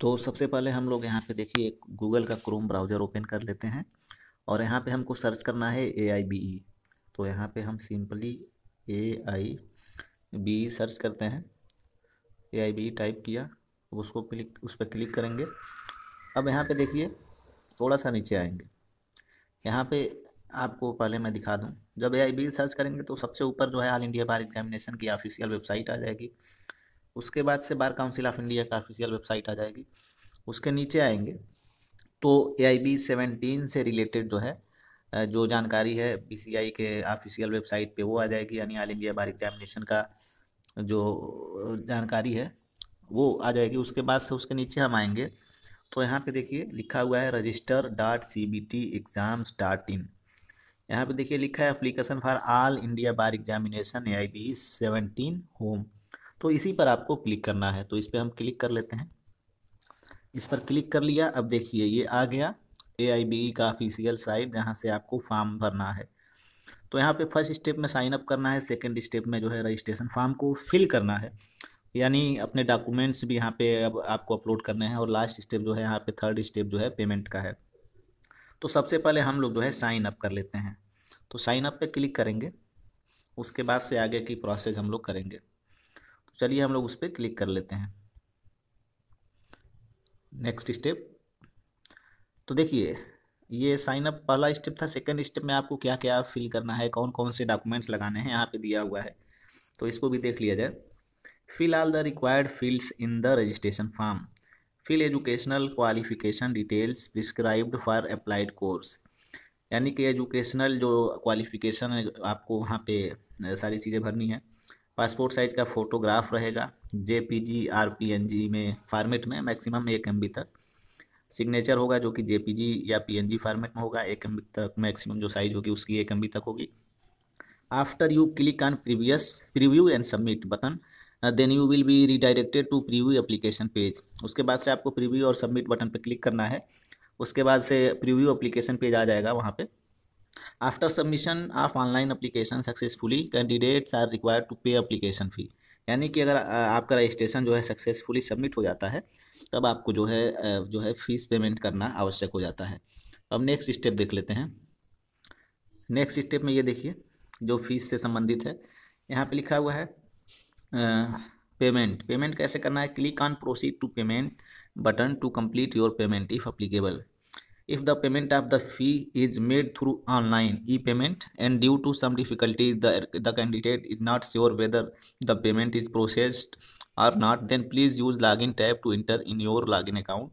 तो सबसे पहले हम लोग यहाँ पे देखिए एक गूगल का क्रोम ब्राउज़र ओपन कर लेते हैं और यहाँ पे हमको सर्च करना है ए आई बी ई तो यहाँ पे हम simply A I B E search करते हैं ए आई बी ई टाइप किया उसको क्लिक उस पर क्लिक करेंगे अब यहाँ पे देखिए थोड़ा सा नीचे आएंगे यहाँ पे आपको पहले मैं दिखा दूँ जब ए आई बी सर्च करेंगे तो सबसे ऊपर जो है ऑल इंडिया बार एग्जामिनेशन की ऑफिशियल वेबसाइट आ जाएगी उसके बाद से बार काउंसिल ऑफ इंडिया का ऑफिशियल वेबसाइट आ जाएगी उसके नीचे आएंगे तो ए आई बी सेवेंटीन से रिलेटेड जो है जो जानकारी है बी सी आई के ऑफिशियल वेबसाइट पे वो आ जाएगी यानी ऑल इंडिया बार एग्जामिनेशन का जो जानकारी है वो आ जाएगी उसके बाद से उसके नीचे हम आएंगे तो यहाँ पे देखिए लिखा हुआ है register dot C B T exams dot in यहाँ पर देखिए लिखा है application for all India bar examination A I B seventeen home तो इसी पर आपको क्लिक करना है तो इस पर हम क्लिक कर लेते हैं इस पर क्लिक कर लिया अब देखिए ये आ गया ए e का ऑफिशियल साइट जहाँ से आपको फॉर्म भरना है तो यहाँ पे फर्स्ट स्टेप में साइन अप करना है सेकंड स्टेप में जो है रजिस्ट्रेशन फॉर्म को फिल करना है यानी अपने डॉक्यूमेंट्स भी यहाँ पे अब आपको अपलोड करने हैं और लास्ट स्टेप जो है यहाँ पे थर्ड स्टेप जो है पेमेंट का है तो सबसे पहले हम लोग जो है साइन अप कर लेते हैं तो साइन अप पे क्लिक करेंगे उसके बाद से आगे की प्रोसेस हम लोग करेंगे चलिए हम लोग उस पर क्लिक कर लेते हैं नेक्स्ट स्टेप तो देखिए ये साइन अप पहला स्टेप था सेकंड स्टेप में आपको क्या क्या फिल करना है कौन कौन से डॉक्यूमेंट्स लगाने हैं यहाँ पे दिया हुआ है तो इसको भी देख लिया जाए fill all the required fields in the registration form fill educational qualification details prescribed for applied course यानी कि एजुकेशनल जो क्वालिफिकेशन है आपको वहाँ पे सारी चीज़ें भरनी है पासपोर्ट साइज़ का फ़ोटोग्राफ रहेगा J P G or P N G में फार्मेट में मैक्सिमम एक एम बी तक सिग्नेचर होगा जो कि जे पी जी या पी एन जी फार्मेट में होगा एक एम बी तक मैक्सिमम जो साइज़ होगी उसकी एक एम बी तक होगी after you click on previous preview and submit button then you will be redirected to preview application page उसके बाद से आपको प्रीव्यू और सबमिट बटन पर क्लिक करना है उसके बाद से प्रीव्यू एप्लीकेशन पेज आ जाएगा वहाँ पर after submission of online application successfully candidates are required to pay application fee यानी कि अगर आपका रजिस्ट्रेशन जो है सक्सेसफुली सबमिट हो जाता है तब आपको जो है जो है फीस पेमेंट करना आवश्यक हो जाता है अब नेक्स्ट स्टेप देख लेते हैं नेक्स्ट स्टेप में ये देखिए जो फीस से संबंधित है यहाँ पे लिखा हुआ है पेमेंट पेमेंट कैसे करना है click on proceed to payment button to complete your payment if applicable if the payment of the fee is made through online e-payment and due to some difficulty the, the candidate is not sure whether the payment is processed or not then please use login tab to enter in your login account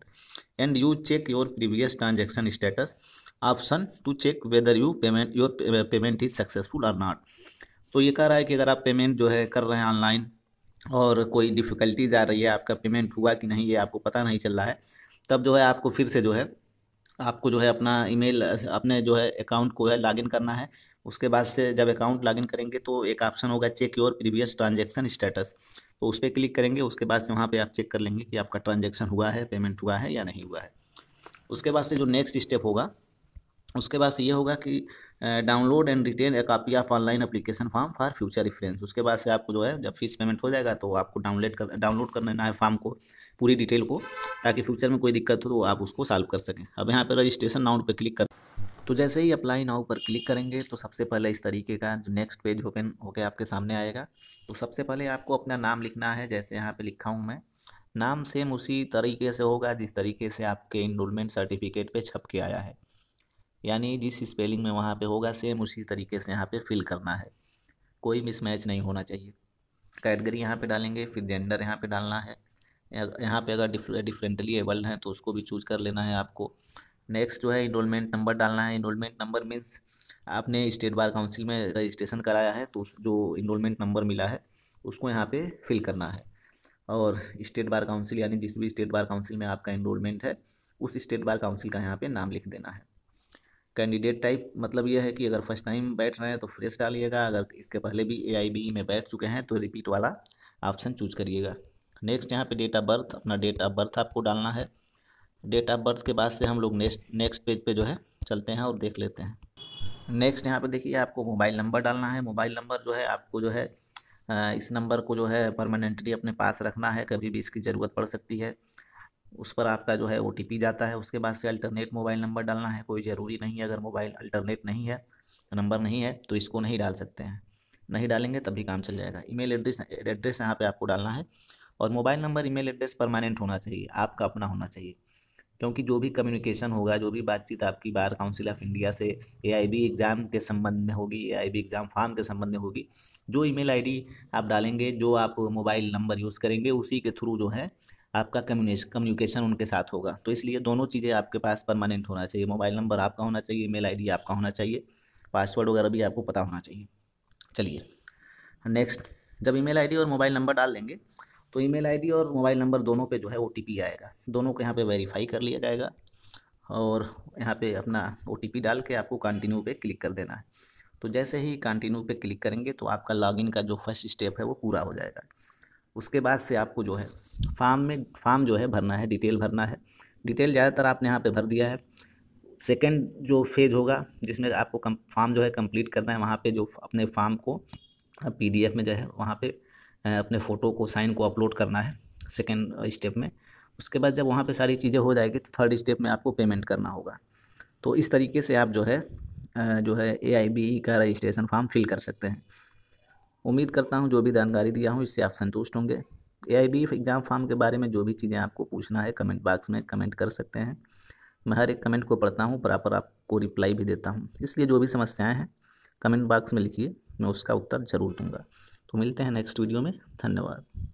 and you check your previous transaction status option to check whether you payment your payment is successful or not तो ये कह रहा है कि अगर आप payment जो है कर रहे हैं ऑनलाइन और कोई डिफ़िकल्टीज आ रही है आपका पेमेंट हुआ कि नहीं ये आपको पता नहीं चल रहा है तब जो है आपको फिर से जो है आपको जो है अपना ईमेल अपने जो है अकाउंट को है लॉगिन करना है उसके बाद से जब अकाउंट लॉगिन करेंगे तो एक ऑप्शन होगा check your previous transaction status तो उस पर क्लिक करेंगे उसके बाद से वहाँ पे आप चेक कर लेंगे कि आपका ट्रांजेक्शन हुआ है पेमेंट हुआ है या नहीं हुआ है उसके बाद से जो नेक्स्ट स्टेप होगा उसके बाद ये होगा कि download and retain a copy of online application form for future reference उसके बाद से आपको जो है जब फीस पेमेंट हो जाएगा तो आपको डाउनलोड कर डाउनलोड कर लेना है फॉर्म को पूरी डिटेल को ताकि फ्यूचर में कोई दिक्कत हो तो आप उसको सॉल्व कर सकें अब यहाँ पर रजिस्ट्रेशन नाउट पर क्लिक कर तो जैसे ही अप्लाई नाउ पर क्लिक करेंगे तो सबसे पहले इस तरीके का जो नेक्स्ट पेज ओपन होकर आपके सामने आएगा तो सबसे पहले आपको अपना नाम लिखना है जैसे यहाँ पर लिखा हूँ मैं नाम सेम उसी तरीके से होगा जिस तरीके से आपके इनरोलमेंट सर्टिफिकेट पे छप के आया है यानी जिस स्पेलिंग में वहाँ पे होगा सेम उसी तरीके से यहाँ पे फिल करना है कोई मिसमैच नहीं होना चाहिए कैटगरी यहाँ पे डालेंगे फिर जेंडर यहाँ पे डालना है यहाँ पे अगर डिफरेंटली एबल्ड हैं तो उसको भी चूज कर लेना है आपको नेक्स्ट जो है इनरोलमेंट नंबर डालना है इनरोलमेंट नंबर मीन्स आपने स्टेट बार काउंसिल में रजिस्ट्रेशन कराया है तो जो इनरोलमेंट नंबर मिला है उसको यहाँ पर फिल करना है और स्टेट बार काउंसिल यानी जिस भी स्टेट बार काउंसिल में आपका इनरोलमेंट है उस स्टेट बार काउंसिल का यहाँ पे नाम लिख देना है कैंडिडेट टाइप मतलब यह है कि अगर फर्स्ट टाइम बैठ रहे हैं तो फ्रेश डालिएगा अगर इसके पहले भी ए e में बैठ चुके हैं तो रिपीट वाला ऑप्शन चूज करिएगा नेक्स्ट यहाँ पे डेट ऑफ बर्थ अपना डेट ऑफ बर्थ आपको डालना है डेट ऑफ बर्थ के बाद से हम लोग नेक्स्ट नेक्स्ट पेज पे जो है चलते हैं और देख लेते हैं नेक्स्ट यहाँ पे देखिए आपको मोबाइल नंबर डालना है मोबाइल नंबर जो है आपको जो है इस नंबर को जो है परमानेंटली अपने पास रखना है कभी भी इसकी ज़रूरत पड़ सकती है उस पर आपका जो है ओ जाता है उसके बाद से अल्टरनेट मोबाइल नंबर डालना है कोई ज़रूरी नहीं है अगर मोबाइल अल्टरनेट नहीं है नंबर नहीं है तो इसको नहीं डाल सकते हैं नहीं डालेंगे तभी काम चल जाएगा ईमेल एड्रेस एड्रेस यहाँ पे आपको डालना है और mobile number email address permanent होना चाहिए आपका अपना होना चाहिए क्योंकि जो भी कम्युनिकेशन होगा जो भी बातचीत आपकी बार काउंसिल ऑफ इंडिया से ए एग्ज़ाम के संबंध में होगी ए एग्ज़ाम फॉर्म के संबंध में होगी जो ईमेल आईडी आप डालेंगे जो आप मोबाइल नंबर यूज़ करेंगे उसी के थ्रू जो है आपका कम्युनिकेशन उनके साथ होगा तो इसलिए दोनों चीज़ें आपके पास परमानेंट होना चाहिए मोबाइल नंबर आपका होना चाहिए मेल आईडी आपका होना चाहिए पासवर्ड वगैरह भी आपको पता होना चाहिए चलिए नेक्स्ट जब ईमेल आईडी और मोबाइल नंबर डाल देंगे तो ईमेल आईडी और मोबाइल नंबर दोनों पे जो है ओ आएगा दोनों को यहाँ पर वेरीफाई कर लिया जाएगा और यहाँ पे अपना ओटीपी डाल के आपको कंटिन्यू पे क्लिक कर देना है तो जैसे ही कंटिन्यू पे क्लिक करेंगे तो आपका लॉगिन का जो फर्स्ट स्टेप है वो पूरा हो जाएगा उसके बाद से आपको जो है फार्म में फार्म जो है भरना है डिटेल भरना है डिटेल ज़्यादातर आपने यहाँ पे भर दिया है सेकंड जो फेज़ होगा जिसमें आपको कम फार्म जो है कंप्लीट करना है वहाँ पे जो अपने फार्म को पीडीएफ में जो है वहाँ पे अपने फ़ोटो को साइन को अपलोड करना है सेकेंड स्टेप में उसके बाद जब वहाँ पर सारी चीज़ें हो जाएगी तो थर्ड स्टेप में आपको पेमेंट करना होगा तो इस तरीके से आप जो है जो है ए e का रजिस्ट्रेशन फॉर्म फिल कर सकते हैं उम्मीद करता हूँ जो भी जानकारी दिया हूँ इससे आप संतुष्ट होंगे A I B exam form के बारे में जो भी चीज़ें आपको पूछना है कमेंट बॉक्स में कमेंट कर सकते हैं मैं हर एक कमेंट को पढ़ता हूँ प्रॉपर आपको रिप्लाई भी देता हूँ इसलिए जो भी समस्याएँ हैं कमेंट बॉक्स में लिखिए मैं उसका उत्तर ज़रूर दूँगा तो मिलते हैं नेक्स्ट वीडियो में धन्यवाद